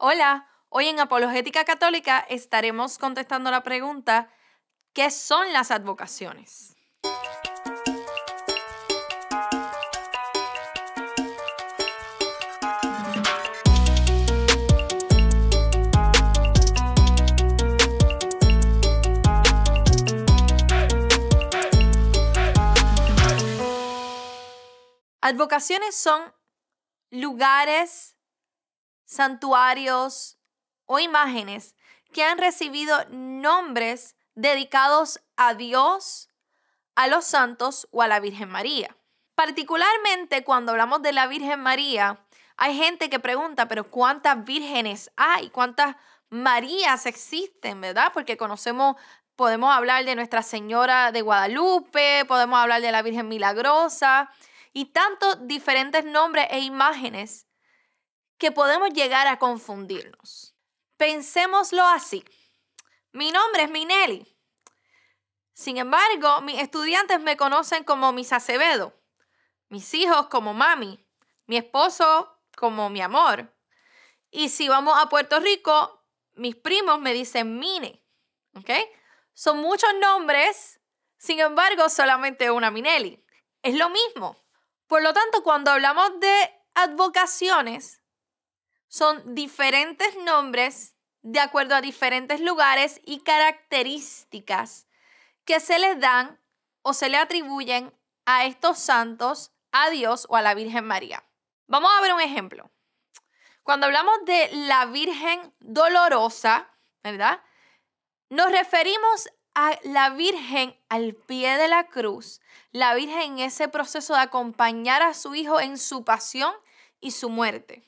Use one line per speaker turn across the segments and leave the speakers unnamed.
Hola, hoy en Apologética Católica estaremos contestando la pregunta, ¿qué son las advocaciones? Advocaciones son lugares, santuarios o imágenes que han recibido nombres dedicados a Dios, a los santos o a la Virgen María. Particularmente cuando hablamos de la Virgen María, hay gente que pregunta, pero ¿cuántas vírgenes hay? ¿Cuántas Marías existen, verdad? Porque conocemos, podemos hablar de Nuestra Señora de Guadalupe, podemos hablar de la Virgen Milagrosa y tantos diferentes nombres e imágenes que podemos llegar a confundirnos. Pensémoslo así. Mi nombre es Minelli. Sin embargo, mis estudiantes me conocen como Miss Acevedo, mis hijos como mami, mi esposo como mi amor. Y si vamos a Puerto Rico, mis primos me dicen Mine. ¿Ok? Son muchos nombres, sin embargo, solamente una Minelli. Es lo mismo. Por lo tanto, cuando hablamos de advocaciones, son diferentes nombres de acuerdo a diferentes lugares y características que se les dan o se le atribuyen a estos santos, a Dios o a la Virgen María. Vamos a ver un ejemplo. Cuando hablamos de la Virgen dolorosa, ¿verdad? Nos referimos a la Virgen al pie de la cruz, la Virgen en ese proceso de acompañar a su Hijo en su pasión y su muerte.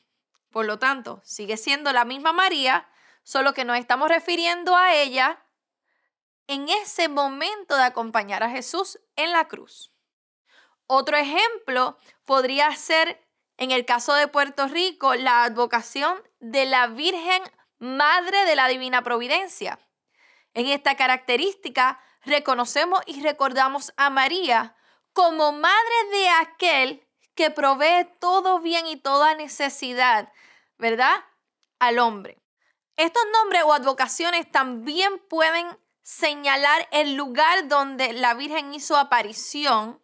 Por lo tanto, sigue siendo la misma María, solo que nos estamos refiriendo a ella en ese momento de acompañar a Jesús en la cruz. Otro ejemplo podría ser, en el caso de Puerto Rico, la advocación de la Virgen Madre de la Divina Providencia. En esta característica reconocemos y recordamos a María como madre de aquel que provee todo bien y toda necesidad, ¿verdad? Al hombre. Estos nombres o advocaciones también pueden señalar el lugar donde la Virgen hizo aparición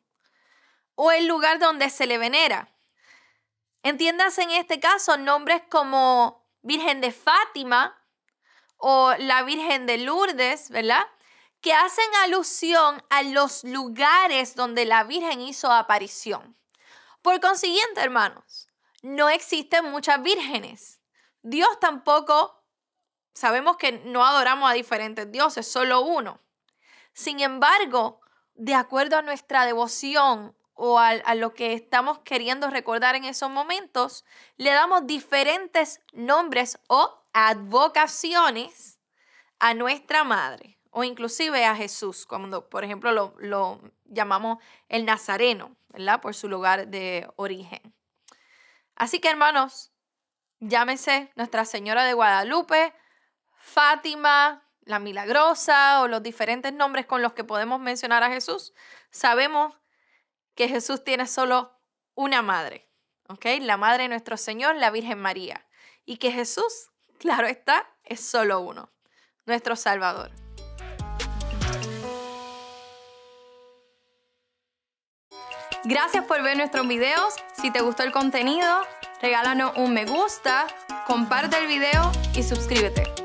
o el lugar donde se le venera. Entiéndase en este caso nombres como Virgen de Fátima o la Virgen de Lourdes, ¿verdad? Que hacen alusión a los lugares donde la Virgen hizo aparición. Por consiguiente, hermanos, no existen muchas vírgenes. Dios tampoco, sabemos que no adoramos a diferentes dioses, solo uno. Sin embargo, de acuerdo a nuestra devoción o a, lo que estamos queriendo recordar en esos momentos, le damos diferentes nombres o advocaciones a nuestra madre o inclusive a Jesús, cuando por ejemplo lo llamamos el Nazareno. Por su lugar de origen. Así que hermanos, llámese Nuestra Señora de Guadalupe, Fátima, la Milagrosa o los diferentes nombres con los que podemos mencionar a Jesús, sabemos que Jesús tiene solo una madre, ¿ok? La madre de nuestro Señor, la Virgen María. Y que Jesús, claro está, es solo uno, nuestro Salvador. Gracias por ver nuestros videos. Si te gustó el contenido, regálanos un me gusta, comparte el video y suscríbete.